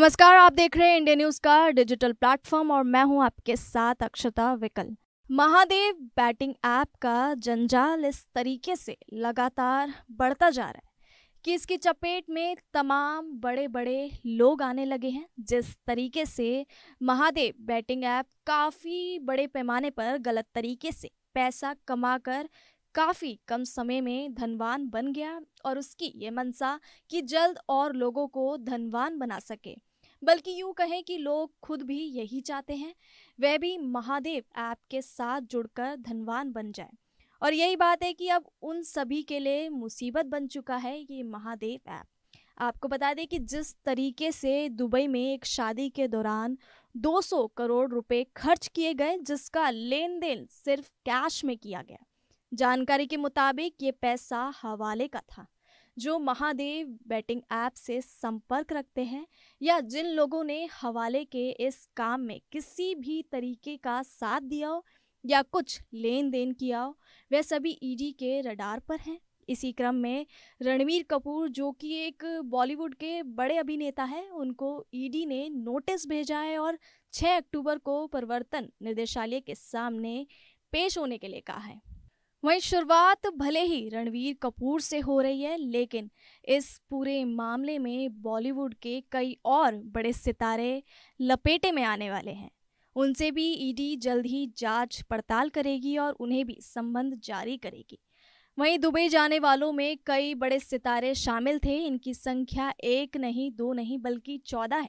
नमस्कार आप देख रहे हैं इंडिया न्यूज का डिजिटल प्लेटफॉर्म और मैं हूं आपके साथ अक्षता विकल महादेव बैटिंग ऐप का जंजाल इस तरीके से लगातार बढ़ता जा रहा है कि इसकी चपेट में तमाम बड़े बड़े लोग आने लगे हैं जिस तरीके से महादेव बैटिंग ऐप काफ़ी बड़े पैमाने पर गलत तरीके से पैसा कमाकर काफ़ी कम समय में धनवान बन गया और उसकी ये मंशा कि जल्द और लोगों को धनवान बना सके बल्कि यूं कहें कि लोग खुद भी यही चाहते हैं वह भी महादेव ऐप के साथ जुड़कर धनवान बन जाए और यही बात है कि अब उन सभी के लिए मुसीबत बन चुका है ये महादेव ऐप आपको बता दें कि जिस तरीके से दुबई में एक शादी के दौरान 200 करोड़ रुपए खर्च किए गए जिसका लेन देन सिर्फ कैश में किया गया जानकारी के मुताबिक ये पैसा हवाले का था जो महादेव बैटिंग ऐप से संपर्क रखते हैं या जिन लोगों ने हवाले के इस काम में किसी भी तरीके का साथ दिया हो या कुछ लेन देन किया हो वह सभी ईडी e के रडार पर हैं इसी क्रम में रणवीर कपूर जो कि एक बॉलीवुड के बड़े अभिनेता हैं उनको ईडी e ने नोटिस भेजा है और 6 अक्टूबर को परिवर्तन निदेशालय के सामने पेश होने के लिए कहा है वहीं शुरुआत भले ही रणवीर कपूर से हो रही है लेकिन इस पूरे मामले में बॉलीवुड के कई और बड़े सितारे लपेटे में आने वाले हैं उनसे भी ईडी जल्द ही जांच पड़ताल करेगी और उन्हें भी संबंध जारी करेगी वहीं दुबई जाने वालों में कई बड़े सितारे शामिल थे इनकी संख्या एक नहीं दो नहीं बल्कि चौदह है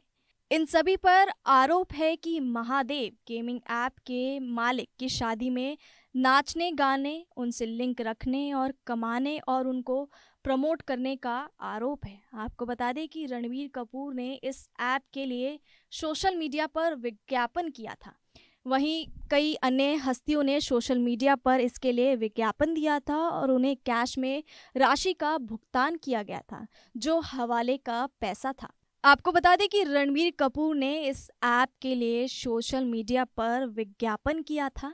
इन सभी पर आरोप है कि महादेव गेमिंग ऐप के मालिक की शादी में नाचने गाने उनसे लिंक रखने और कमाने और उनको प्रमोट करने का आरोप है आपको बता दें कि रणवीर कपूर ने इस ऐप के लिए सोशल मीडिया पर विज्ञापन किया था वहीं कई अन्य हस्तियों ने सोशल मीडिया पर इसके लिए विज्ञापन दिया था और उन्हें कैश में राशि का भुगतान किया गया था जो हवाले का पैसा था आपको बता दें कि रणबीर कपूर ने इस ऐप के लिए सोशल मीडिया पर विज्ञापन किया था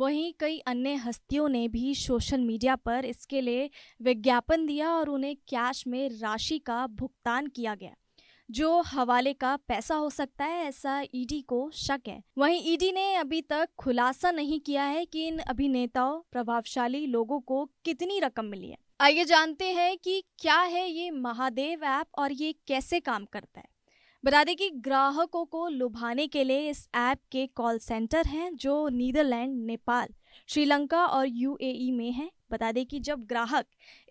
वहीं कई अन्य हस्तियों ने भी सोशल मीडिया पर इसके लिए विज्ञापन दिया और उन्हें कैश में राशि का भुगतान किया गया जो हवाले का पैसा हो सकता है ऐसा ईडी को शक है वहीं ईडी ने अभी तक खुलासा नहीं किया है कि इन अभिनेताओं प्रभावशाली लोगों को कितनी रकम मिली है आइए जानते हैं कि क्या है ये महादेव ऐप और ये कैसे काम करता है बता दें कि ग्राहकों को लुभाने के लिए इस ऐप के कॉल सेंटर हैं जो नीदरलैंड नेपाल श्रीलंका और यूएई में हैं बता दें कि जब ग्राहक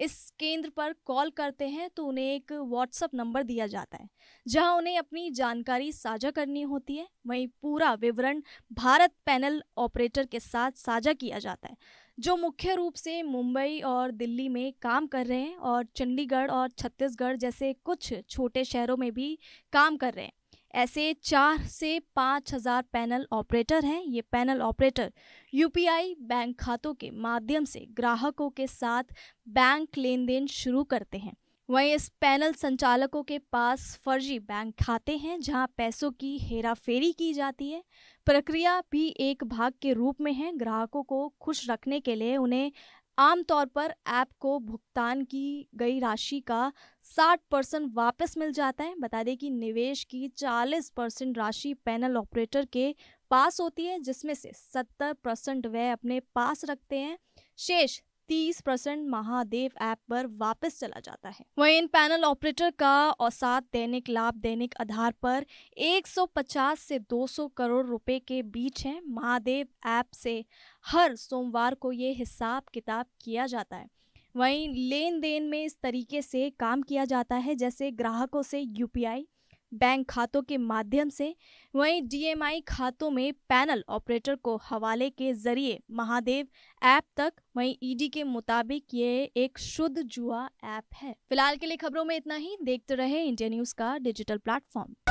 इस केंद्र पर कॉल करते हैं तो उन्हें एक व्हाट्सएप नंबर दिया जाता है जहां उन्हें अपनी जानकारी साझा करनी होती है वहीं पूरा विवरण भारत पैनल ऑपरेटर के साथ साझा किया जाता है जो मुख्य रूप से मुंबई और दिल्ली में काम कर रहे हैं और चंडीगढ़ और छत्तीसगढ़ जैसे कुछ छोटे शहरों में भी काम कर रहे हैं ऐसे चार से पाँच हज़ार पैनल ऑपरेटर हैं ये पैनल ऑपरेटर यूपीआई बैंक खातों के माध्यम से ग्राहकों के साथ बैंक लेन देन शुरू करते हैं वहीं इस पैनल संचालकों के पास फर्जी बैंक खाते हैं जहां पैसों की हेराफेरी की जाती है प्रक्रिया भी एक भाग के रूप में है ग्राहकों को खुश रखने के लिए उन्हें आमतौर पर ऐप को भुगतान की गई राशि का 60 परसेंट वापस मिल जाता है बता दें कि निवेश की 40 परसेंट राशि पैनल ऑपरेटर के पास होती है जिसमें से 70 परसेंट वह अपने पास रखते हैं शेष तीस परसेंट महादेव ऐप पर वापस चला जाता है वहीं इन पैनल ऑपरेटर का औसात दैनिक लाभ दैनिक आधार पर 150 से 200 करोड़ रुपए के बीच है महादेव ऐप से हर सोमवार को ये हिसाब किताब किया जाता है वहीं लेन देन में इस तरीके से काम किया जाता है जैसे ग्राहकों से यूपीआई बैंक खातों के माध्यम से वहीं डीएमआई खातों में पैनल ऑपरेटर को हवाले के जरिए महादेव ऐप तक वहीं ईडी e के मुताबिक ये एक शुद्ध जुआ ऐप है फिलहाल के लिए खबरों में इतना ही देखते रहे इंडिया न्यूज का डिजिटल प्लेटफॉर्म